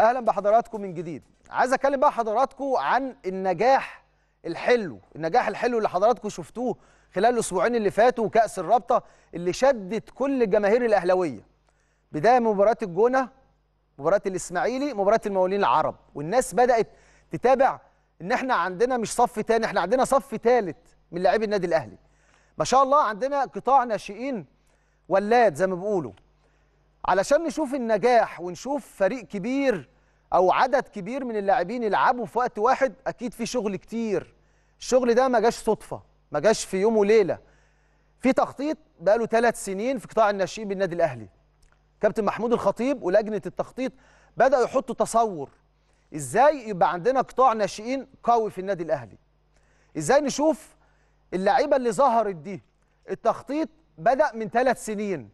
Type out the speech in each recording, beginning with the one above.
اهلا بحضراتكم من جديد عايز اكلم بقى حضراتكم عن النجاح الحلو النجاح الحلو اللي حضراتكم شفتوه خلال الاسبوعين اللي فاتوا وكاس الرابطه اللي شدت كل الجماهير الاهلاويه بدايه مباراه الجونه مباراه الاسماعيلي مباراه المولين العرب والناس بدات تتابع ان احنا عندنا مش صف تاني احنا عندنا صف تالت من لاعبي النادي الاهلي ما شاء الله عندنا قطاع ناشئين ولاد زي ما بيقولوا علشان نشوف النجاح ونشوف فريق كبير او عدد كبير من اللاعبين يلعبوا في وقت واحد اكيد في شغل كتير الشغل ده ما جاش صدفه ما جاش في يوم وليله في تخطيط بقاله ثلاث سنين في قطاع الناشئين بالنادي الاهلي كابتن محمود الخطيب ولجنه التخطيط بداوا يحطوا تصور ازاي يبقى عندنا قطاع ناشئين قوي في النادي الاهلي ازاي نشوف اللعيبه اللي ظهرت دي التخطيط بدا من ثلاث سنين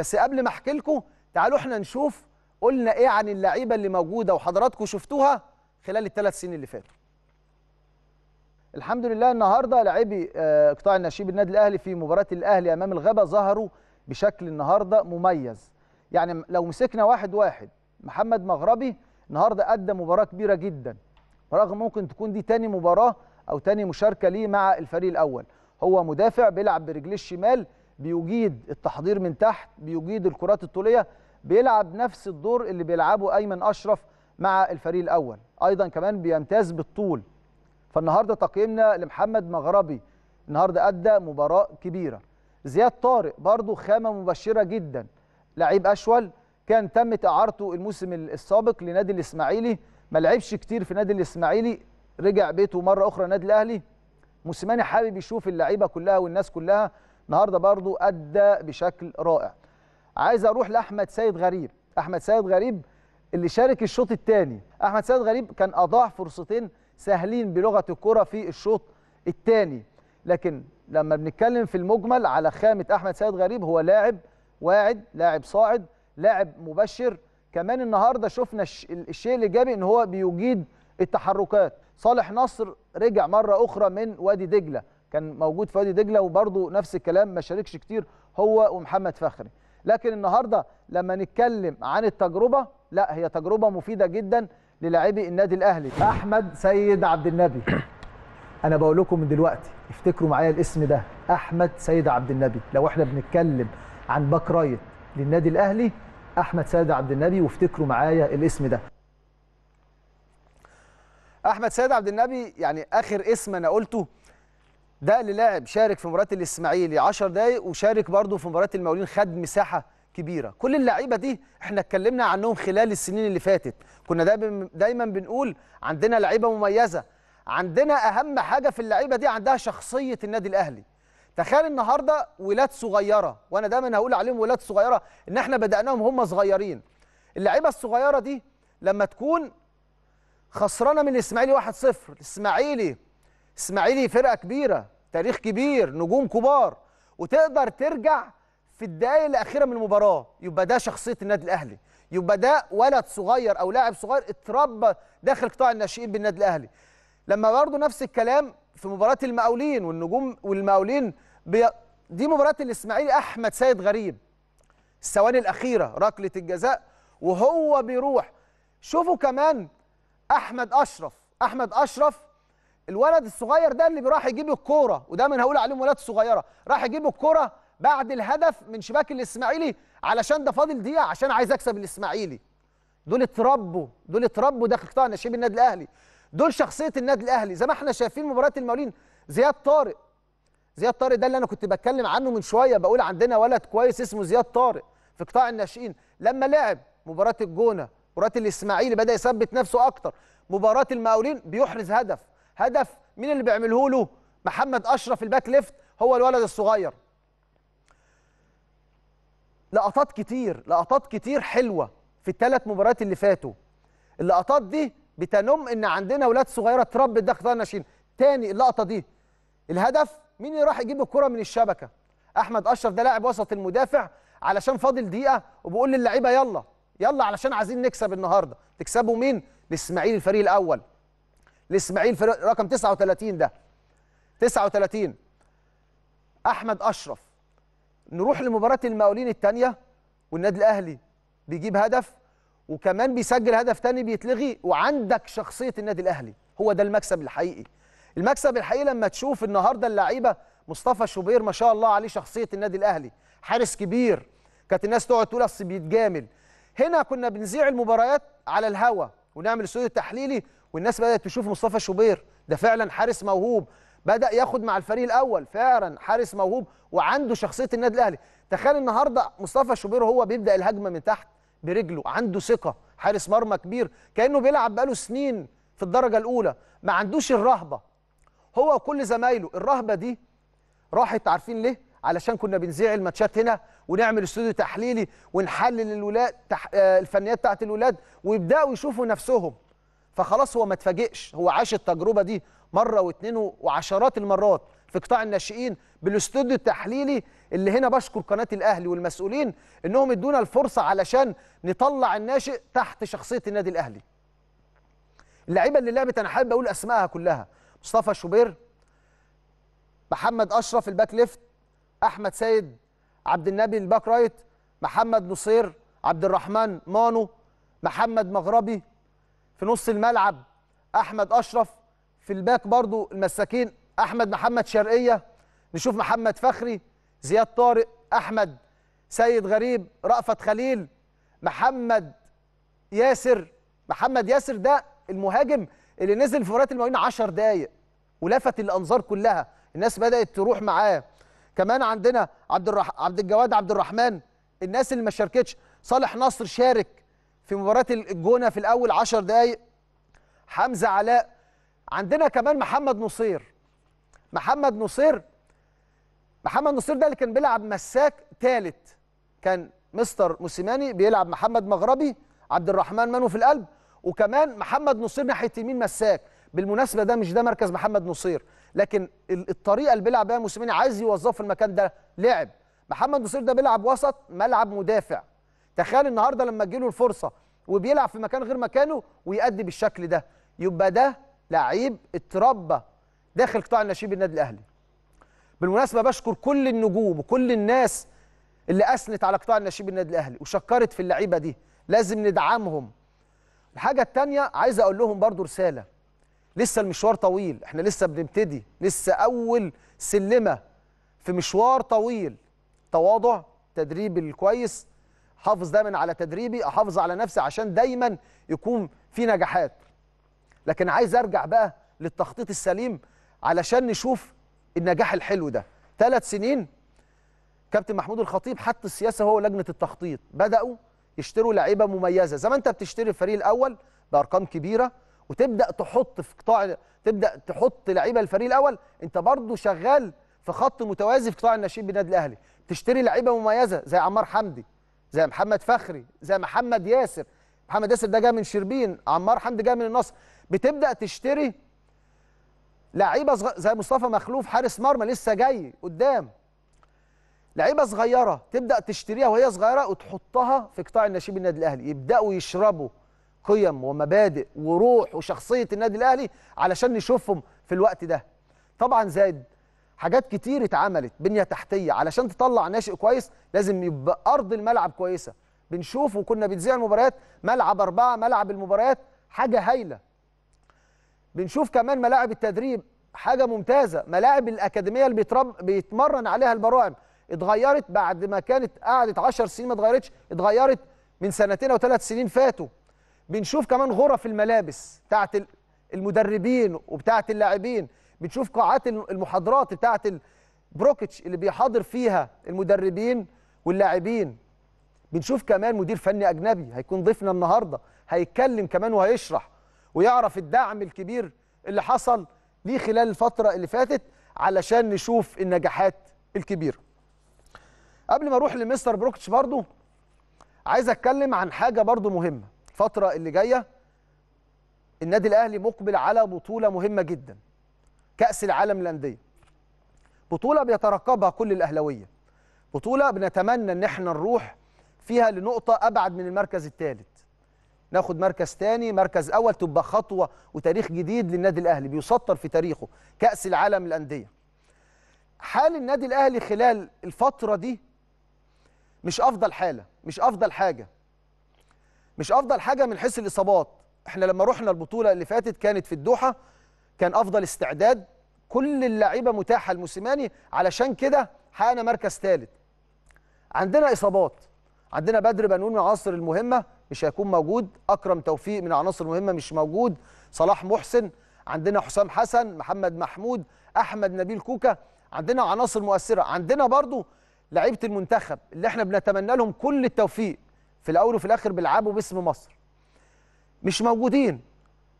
بس قبل ما احكي لكم تعالوا احنا نشوف قلنا ايه عن اللعيبه اللي موجوده وحضراتكم شفتوها خلال الثلاث سنين اللي فاتوا الحمد لله النهارده لاعبي آه، قطاع النشيب النادي الاهلي في مباراه الاهلي امام الغابه ظهروا بشكل النهارده مميز يعني لو مسكنا واحد واحد محمد مغربي النهارده ادى مباراه كبيره جدا رغم ممكن تكون دي تاني مباراه او تاني مشاركه ليه مع الفريق الاول هو مدافع بيلعب برجليه الشمال بيجيد التحضير من تحت بيجيد الكرات الطوليه بيلعب نفس الدور اللي بيلعبه ايمن اشرف مع الفريق الاول ايضا كمان بيمتاز بالطول فالنهارده تقييمنا لمحمد مغربي النهارده ادى مباراه كبيره زياد طارق برضو خامه مبشره جدا لعيب اشول كان تمت اعارته الموسم السابق لنادي الاسماعيلي ما لعبش كتير في نادي الاسماعيلي رجع بيته مره اخرى نادي الاهلي موسيماني حابب يشوف اللعيبه كلها والناس كلها النهارده برضو ادى بشكل رائع عايز اروح لاحمد سيد غريب احمد سيد غريب اللي شارك الشوط الثاني احمد سيد غريب كان اضاع فرصتين سهلين بلغه الكره في الشوط الثاني لكن لما بنتكلم في المجمل على خامه احمد سيد غريب هو لاعب واعد لاعب صاعد لاعب مبشر كمان النهارده شفنا الشيء الايجابي ان هو بيجيد التحركات صالح نصر رجع مره اخرى من وادي دجله كان موجود في وادي دجله وبرضه نفس الكلام ما شاركش كتير هو ومحمد فخري لكن النهارده لما نتكلم عن التجربه لا هي تجربه مفيده جدا للاعبي النادي الاهلي احمد سيد عبد النبي انا بقول لكم من دلوقتي افتكروا معايا الاسم ده احمد سيد عبد النبي لو احنا بنتكلم عن باك رايت للنادي الاهلي احمد سيد عبد النبي وافتكروا معايا الاسم ده احمد سيد عبد النبي يعني اخر اسم انا قلته ده اللي لاعب شارك في مباراه الاسماعيلي 10 دقائق وشارك برضه في مباراه المولين خد مساحه كبيره كل اللعيبه دي احنا اتكلمنا عنهم خلال السنين اللي فاتت كنا دايما بنقول عندنا لعيبه مميزه عندنا اهم حاجه في اللعيبه دي عندها شخصيه النادي الاهلي تخيل النهارده ولاد صغيره وانا دايما هقول عليهم ولاد صغيره ان احنا بداناهم هم صغيرين اللعيبه الصغيره دي لما تكون خسرانه من الاسماعيلي 1-0 الاسماعيلي اسماعيلي فرقه كبيره تاريخ كبير نجوم كبار وتقدر ترجع في الدقائق الاخيره من المباراه يبقى ده شخصيه النادي الاهلي يبقى ده ولد صغير او لاعب صغير اتربى داخل قطاع الناشئين بالنادي الاهلي لما برضه نفس الكلام في مباراه المقاولين والنجوم والمقاولين بي... دي مباراه الاسماعيلي احمد سيد غريب الثواني الاخيره ركله الجزاء وهو بيروح شوفوا كمان احمد اشرف احمد اشرف الولد الصغير ده اللي راح يجيب الكوره وده من هقول عليهم ولاد صغيره راح يجيب الكوره بعد الهدف من شباك الاسماعيلي علشان ده فاضل دقيقه عشان عايز اكسب الاسماعيلي دول اتربوا دول اتربوا داخل قطاع ناشئين النادي الاهلي دول شخصيه النادي الاهلي زي ما احنا شايفين مباراه المقاولين زياد طارق زياد طارق ده اللي انا كنت بتكلم عنه من شويه بقول عندنا ولد كويس اسمه زياد طارق في قطاع الناشئين لما لعب مباراه الجونه مباراه الاسماعيلي بدا يثبت نفسه اكتر مباراه المقاولين بيحرز هدف هدف مين اللي بيعمله له محمد اشرف الباك ليفت هو الولد الصغير لقطات كتير لقطات كتير حلوه في الثلاث مباريات اللي فاتوا اللقطات دي بتنم ان عندنا اولاد صغيره تربت داخل قطاع الناشئين تاني اللقطه دي الهدف مين اللي راح يجيب الكره من الشبكه احمد اشرف ده لاعب وسط المدافع علشان فاضل دقيقه وبيقول للعيبه يلا يلا علشان عايزين نكسب النهارده تكسبوا مين الاسماعيلي الفريق الاول الاسماعيلي فريق رقم 39 ده 39 احمد اشرف نروح لمباراه المقاولين الثانيه والنادي الاهلي بيجيب هدف وكمان بيسجل هدف ثاني بيتلغي وعندك شخصيه النادي الاهلي هو ده المكسب الحقيقي المكسب الحقيقي لما تشوف النهارده اللعيبه مصطفى شوبير ما شاء الله عليه شخصيه النادي الاهلي حارس كبير كانت الناس تقعد تقول اصل بيتجامل هنا كنا بنذيع المباريات على الهوا ونعمل استوديو تحليلي والناس بدات تشوف مصطفى شوبير ده فعلا حارس موهوب بدا ياخد مع الفريق الاول فعلا حارس موهوب وعنده شخصيه النادي الاهلي تخيل النهارده مصطفى شوبير هو بيبدا الهجمه من تحت برجله عنده ثقه حارس مرمى كبير كانه بيلعب بقاله سنين في الدرجه الاولى ما عندوش الرهبه هو وكل زمايله الرهبه دي راحت عارفين ليه علشان كنا بنذيع الماتشات هنا ونعمل استوديو تحليلي ونحلل الولاد تح... آه، الفنيات بتاعت الولاد ويبداوا يشوفوا نفسهم فخلاص هو ما اتفاجئش هو عاش التجربه دي مره واثنين وعشرات المرات في قطاع الناشئين بالاستوديو التحليلي اللي هنا بشكر قناه الاهلي والمسؤولين انهم ادونا الفرصه علشان نطلع الناشئ تحت شخصيه النادي الاهلي. اللعيبه اللي لعبت انا حابب اقول اسمائها كلها مصطفى شوبير محمد اشرف الباك ليفت احمد سيد عبد النبي الباك رايت محمد نصير عبد الرحمن مانو محمد مغربي في نص الملعب احمد اشرف في الباك برضو المساكين احمد محمد شرقيه نشوف محمد فخري زياد طارق احمد سيد غريب رأفت خليل محمد ياسر محمد ياسر ده المهاجم اللي نزل في مباراه المقاولين 10 دقائق ولفت الانظار كلها الناس بدات تروح معاه كمان عندنا عبد الرح... عبد الجواد عبد الرحمن الناس اللي ما شاركتش صالح نصر شارك في مباراه الجونه في الاول 10 دقائق حمزه علاء عندنا كمان محمد نصير محمد نصير محمد نصير ده اللي كان بيلعب مساك ثالث كان مستر موسيماني بيلعب محمد مغربي عبد الرحمن منو في القلب وكمان محمد نصير ناحيه يمين مساك بالمناسبه ده مش ده مركز محمد نصير لكن الطريقه اللي بيلعب بيها موسيماني عايز يوظفه المكان ده لعب محمد نصير ده بيلعب وسط ملعب مدافع تخيل النهارده لما تجيله الفرصه وبيلعب في مكان غير مكانه ويأدي بالشكل ده يبقى ده لعيب اتربى داخل قطاع الناشئين بالنادي الاهلي بالمناسبه بشكر كل النجوم وكل الناس اللي اثنت على قطاع الناشئين بالنادي الاهلي وشكرت في اللعيبه دي لازم ندعمهم الحاجه الثانيه عايز اقول لهم برضو رساله لسه المشوار طويل احنا لسه بنبتدي لسه اول سلمه في مشوار طويل تواضع تدريب الكويس حافظ دايما على تدريبي احافظ على نفسي عشان دايما يكون في نجاحات لكن عايز ارجع بقى للتخطيط السليم علشان نشوف النجاح الحلو ده ثلاث سنين كابتن محمود الخطيب حط السياسه هو لجنه التخطيط بداوا يشتروا لعيبه مميزه زي ما انت بتشتري الفريق الاول بارقام كبيره وتبدا تحط في قطاع تبدا تحط لعيبه الفريق الاول انت برضو شغال في خط متوازي في قطاع الناشئين بالنادي الاهلي تشتري لعيبه مميزه زي عمار حمدي زي محمد فخري زي محمد ياسر محمد ياسر ده جاء من شربين عمار حمدي جاء من النصر بتبدا تشتري لعيبه صغ... زي مصطفى مخلوف حارس مرمى لسه جاي قدام لعيبه صغيره تبدا تشتريها وهي صغيره وتحطها في قطاع النشيب النادي الاهلي يبداوا يشربوا قيم ومبادئ وروح وشخصيه النادي الاهلي علشان نشوفهم في الوقت ده طبعا زائد حاجات كتير اتعملت بنيه تحتيه علشان تطلع ناشئ كويس لازم يبقى ارض الملعب كويسه بنشوف وكنا بنذيع المباريات ملعب اربعه ملعب المباريات حاجه هايله بنشوف كمان ملاعب التدريب حاجه ممتازه ملاعب الاكاديميه اللي بيترب... بيتمرن عليها البراعم اتغيرت بعد ما كانت قعدت 10 سنين ما اتغيرتش اتغيرت من سنتين او ثلاث سنين فاتوا بنشوف كمان غرف الملابس بتاعت المدربين وبتاعت اللاعبين بتشوف قاعات المحاضرات بتاعه بروكيتش اللي بيحاضر فيها المدربين واللاعبين بنشوف كمان مدير فني اجنبي هيكون ضيفنا النهارده هيتكلم كمان وهيشرح ويعرف الدعم الكبير اللي حصل ليه خلال الفتره اللي فاتت علشان نشوف النجاحات الكبيره قبل ما اروح لمستر بروكيتش برضو عايز اتكلم عن حاجه برضو مهمه الفتره اللي جايه النادي الاهلي مقبل على بطوله مهمه جدا كاس العالم للانديه بطوله بيترقبها كل الاهلاويه بطوله بنتمنى ان احنا نروح فيها لنقطه ابعد من المركز الثالث ناخد مركز ثاني مركز اول تبقى خطوه وتاريخ جديد للنادي الاهلي بيسطر في تاريخه كاس العالم للانديه حال النادي الاهلي خلال الفتره دي مش افضل حاله مش افضل حاجه مش افضل حاجه من حيث الاصابات احنا لما رحنا البطوله اللي فاتت كانت في الدوحه كان افضل استعداد كل اللعيبه متاحه لموسيماني علشان كده حققنا مركز ثالث عندنا اصابات عندنا بدر بنون من عناصر المهمه مش هيكون موجود اكرم توفيق من عناصر المهمه مش موجود صلاح محسن عندنا حسام حسن محمد محمود احمد نبيل كوكا عندنا عناصر مؤثره عندنا برضو لعيبه المنتخب اللي احنا بنتمنى لهم كل التوفيق في الاول وفي الاخر بيلعبوا باسم مصر مش موجودين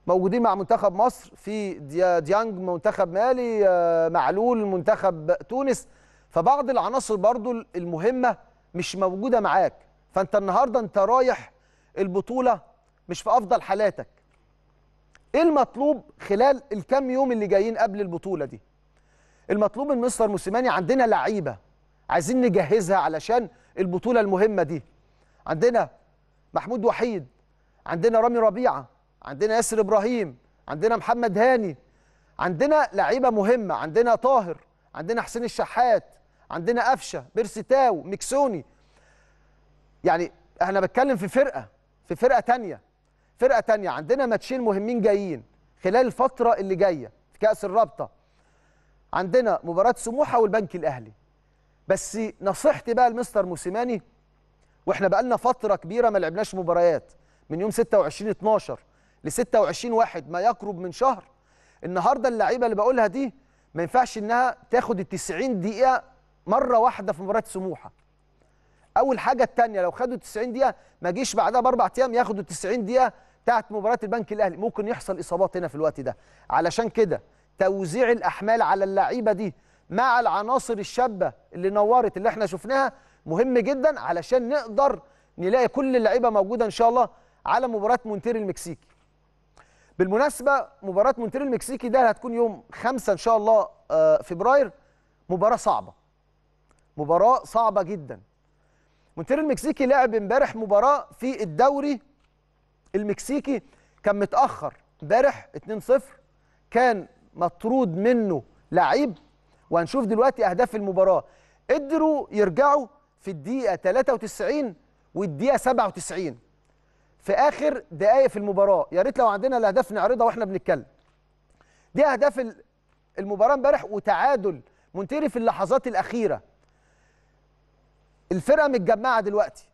موجودين مع منتخب مصر في ديانج منتخب مالي آه، معلول منتخب تونس فبعض العناصر برضو المهمة مش موجودة معاك فانت النهاردة انت رايح البطولة مش في أفضل حالاتك ايه المطلوب خلال الكام يوم اللي جايين قبل البطولة دي المطلوب من مستر موسيماني عندنا لعيبة عايزين نجهزها علشان البطولة المهمة دي عندنا محمود وحيد عندنا رامي ربيعه عندنا ياسر ابراهيم عندنا محمد هاني عندنا لعيبه مهمه عندنا طاهر عندنا حسين الشحات عندنا قفشه بيرسي تاو ميكسوني يعني احنا بتكلم في فرقه في فرقه تانية فرقه تانية عندنا ماتشين مهمين جايين خلال الفتره اللي جايه في كاس الرابطه عندنا مباراه سموحه والبنك الاهلي بس نصيحتي بقى لمستر موسيماني واحنا بقى لنا فتره كبيره ما لعبناش مباريات من يوم 26 12 ل 26 واحد ما يقرب من شهر النهارده اللعيبه اللي بقولها دي ما ينفعش انها تاخد ال 90 دقيقه مره واحده في مباراه سموحه اول حاجه الثانيه لو خدوا 90 دقيقه ما جيش بعدها باربع ايام ياخدوا 90 دقيقه بتاعت مباراه البنك الاهلي ممكن يحصل اصابات هنا في الوقت ده علشان كده توزيع الاحمال على اللعيبه دي مع العناصر الشابه اللي نورت اللي احنا شفناها مهم جدا علشان نقدر نلاقي كل اللعيبه موجوده ان شاء الله على مباراه مونتير المكسيكي بالمناسبه مباراه مونتريال المكسيكي ده هتكون يوم 5 ان شاء الله آه، فبراير مباراه صعبه مباراه صعبه جدا مونتريال المكسيكي لعب امبارح مباراه في الدوري المكسيكي كان متاخر امبارح 2-0 كان مطرود منه لعيب وهنشوف دلوقتي اهداف المباراه قدروا يرجعوا في الدقيقه 93 والدقيقه 97 في اخر دقائق في المباراه يا ريت لو عندنا الاهداف نعرضها واحنا بنتكلم دي اهداف المباراه امبارح وتعادل مونتيري في اللحظات الاخيره الفرقه متجمعه دلوقتي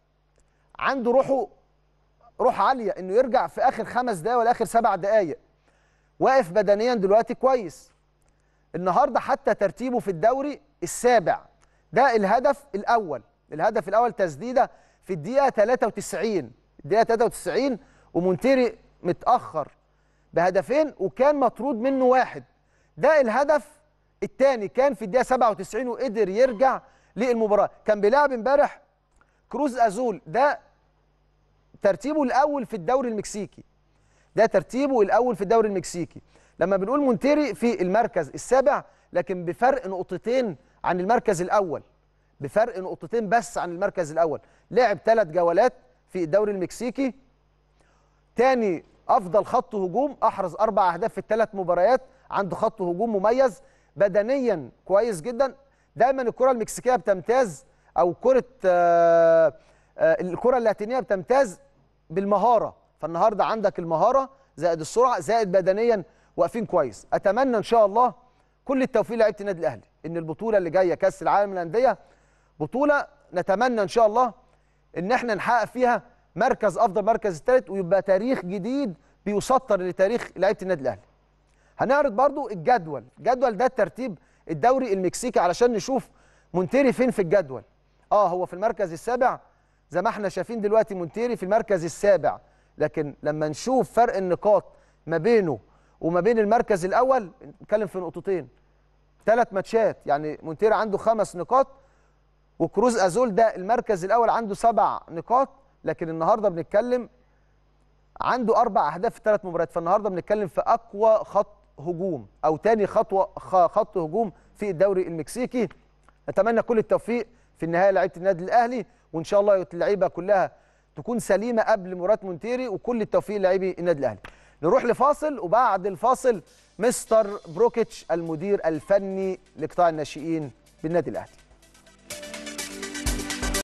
عنده روحه روح عاليه انه يرجع في اخر خمس دقائق ولا اخر سبع دقائق واقف بدنيا دلوقتي كويس النهارده حتى ترتيبه في الدوري السابع ده الهدف الاول الهدف الاول تسديده في الدقيقه 93 الدقيقه 93 ومونتيري متاخر بهدفين وكان مطرود منه واحد ده الهدف الثاني كان في الدقيقه 97 وقدر يرجع للمباراه كان بيلعب امبارح كروز ازول ده ترتيبه الاول في الدوري المكسيكي ده ترتيبه الاول في الدوري المكسيكي لما بنقول مونتيري في المركز السابع لكن بفرق نقطتين عن المركز الاول بفرق نقطتين بس عن المركز الاول لعب ثلاث جولات في الدوري المكسيكي تاني افضل خط هجوم احرز اربع اهداف في الثلاث مباريات عنده خط هجوم مميز بدنيا كويس جدا دايما الكره المكسيكيه بتمتاز او كره آه، آه، الكره اللاتينيه بتمتاز بالمهاره فالنهارده عندك المهاره زائد السرعه زائد بدنيا واقفين كويس اتمنى ان شاء الله كل التوفيق لعيبه النادي الاهلي ان البطوله اللي جايه كاس العالم للانديه بطوله نتمنى ان شاء الله ان احنا نحقق فيها مركز افضل مركز الثالث ويبقى تاريخ جديد بيسطر لتاريخ لعيبه النادي الاهلي. هنعرض برضو الجدول، الجدول ده الترتيب الدوري المكسيكي علشان نشوف مونتيري فين في الجدول. اه هو في المركز السابع زي ما احنا شايفين دلوقتي مونتيري في المركز السابع، لكن لما نشوف فرق النقاط ما بينه وما بين المركز الاول نتكلم في نقطتين. ثلاث ماتشات يعني مونتيري عنده خمس نقاط وكروز ازول ده المركز الاول عنده سبع نقاط لكن النهارده بنتكلم عنده اربع اهداف في ثلاث مباريات فالنهارده بنتكلم في اقوى خط هجوم او ثاني خطوه خط هجوم في الدوري المكسيكي اتمنى كل التوفيق في النهايه لعيبه النادي الاهلي وان شاء الله اللعيبه كلها تكون سليمه قبل مباراه مونتيري وكل التوفيق لاعبي النادي الاهلي نروح لفاصل وبعد الفاصل مستر بروكيتش المدير الفني لقطاع الناشئين بالنادي الاهلي